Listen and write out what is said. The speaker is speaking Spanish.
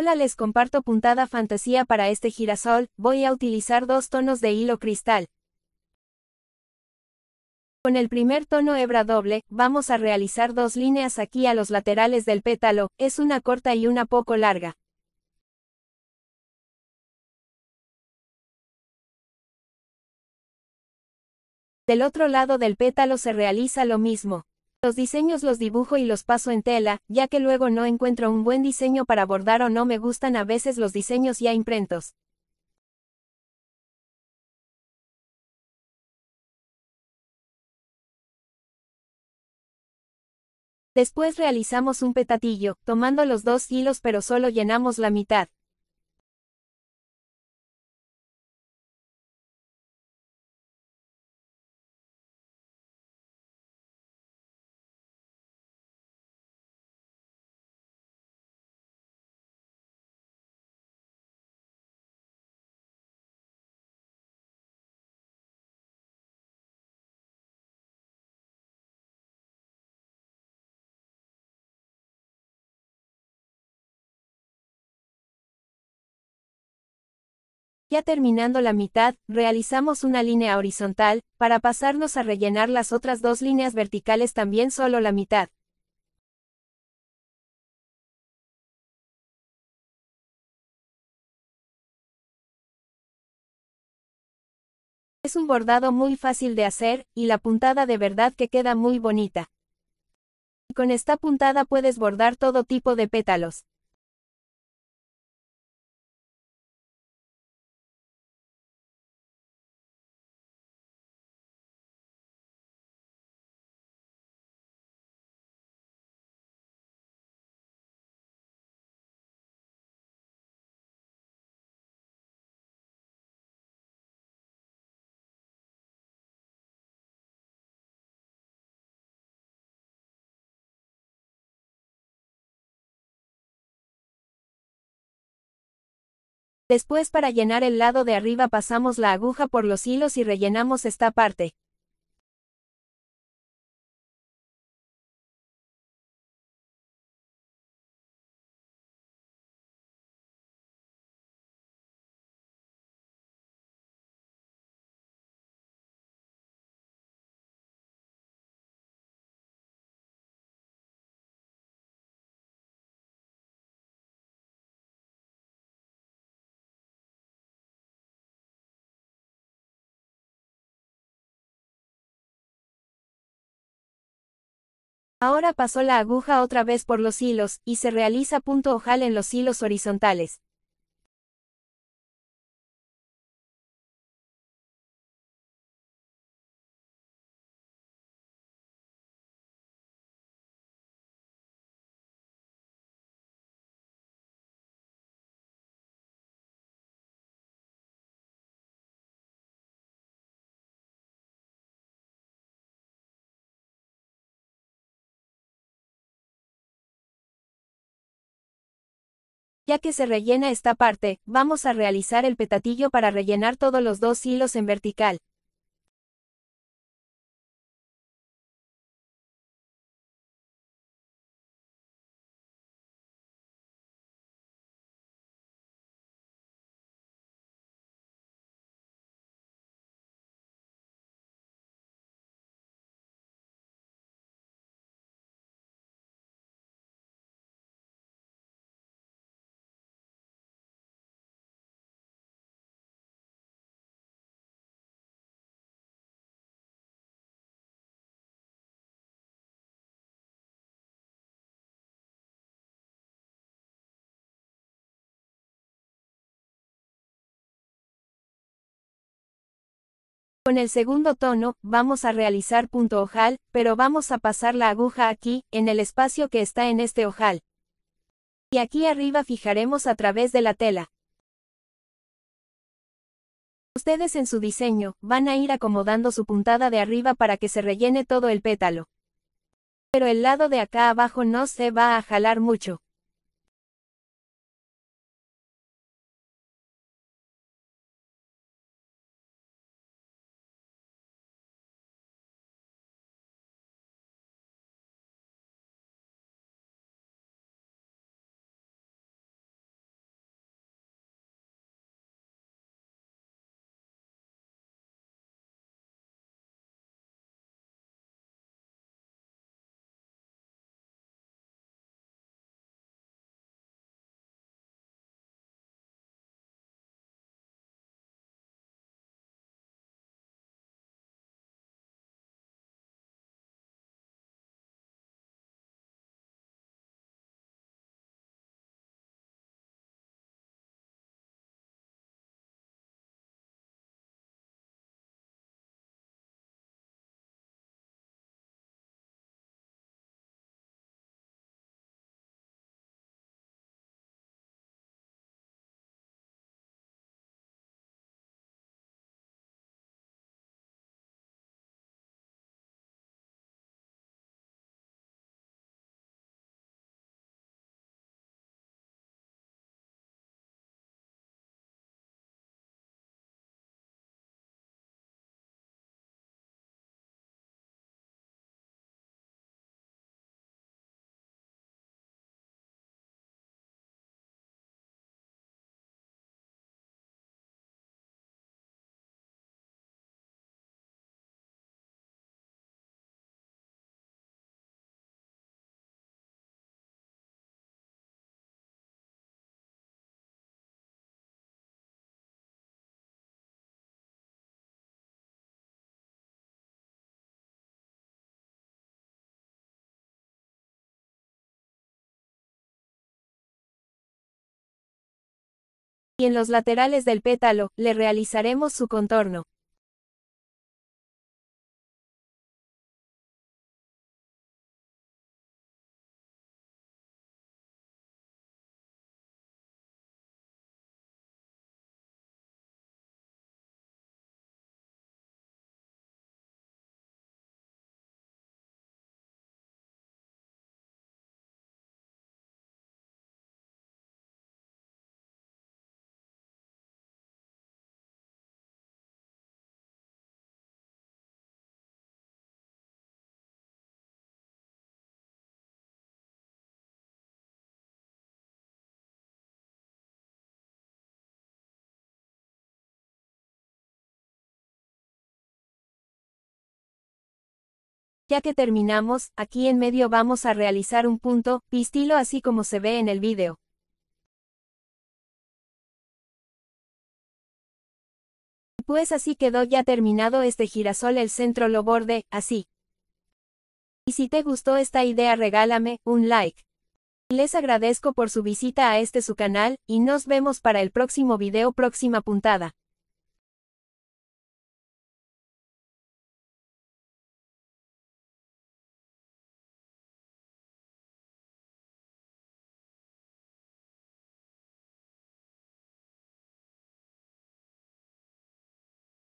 Hola les comparto puntada fantasía para este girasol, voy a utilizar dos tonos de hilo cristal. Con el primer tono hebra doble, vamos a realizar dos líneas aquí a los laterales del pétalo, es una corta y una poco larga. Del otro lado del pétalo se realiza lo mismo. Los diseños los dibujo y los paso en tela, ya que luego no encuentro un buen diseño para bordar o no me gustan a veces los diseños ya imprentos. Después realizamos un petatillo, tomando los dos hilos pero solo llenamos la mitad. Ya terminando la mitad, realizamos una línea horizontal, para pasarnos a rellenar las otras dos líneas verticales también solo la mitad. Es un bordado muy fácil de hacer, y la puntada de verdad que queda muy bonita. Con esta puntada puedes bordar todo tipo de pétalos. Después para llenar el lado de arriba pasamos la aguja por los hilos y rellenamos esta parte. Ahora pasó la aguja otra vez por los hilos, y se realiza punto ojal en los hilos horizontales. Ya que se rellena esta parte, vamos a realizar el petatillo para rellenar todos los dos hilos en vertical, Con el segundo tono, vamos a realizar punto ojal, pero vamos a pasar la aguja aquí, en el espacio que está en este ojal. Y aquí arriba fijaremos a través de la tela. Ustedes en su diseño, van a ir acomodando su puntada de arriba para que se rellene todo el pétalo. Pero el lado de acá abajo no se va a jalar mucho. y en los laterales del pétalo, le realizaremos su contorno. Ya que terminamos, aquí en medio vamos a realizar un punto, pistilo así como se ve en el vídeo. Pues así quedó ya terminado este girasol el centro lo borde, así. Y si te gustó esta idea regálame un like. Les agradezco por su visita a este su canal, y nos vemos para el próximo video próxima puntada.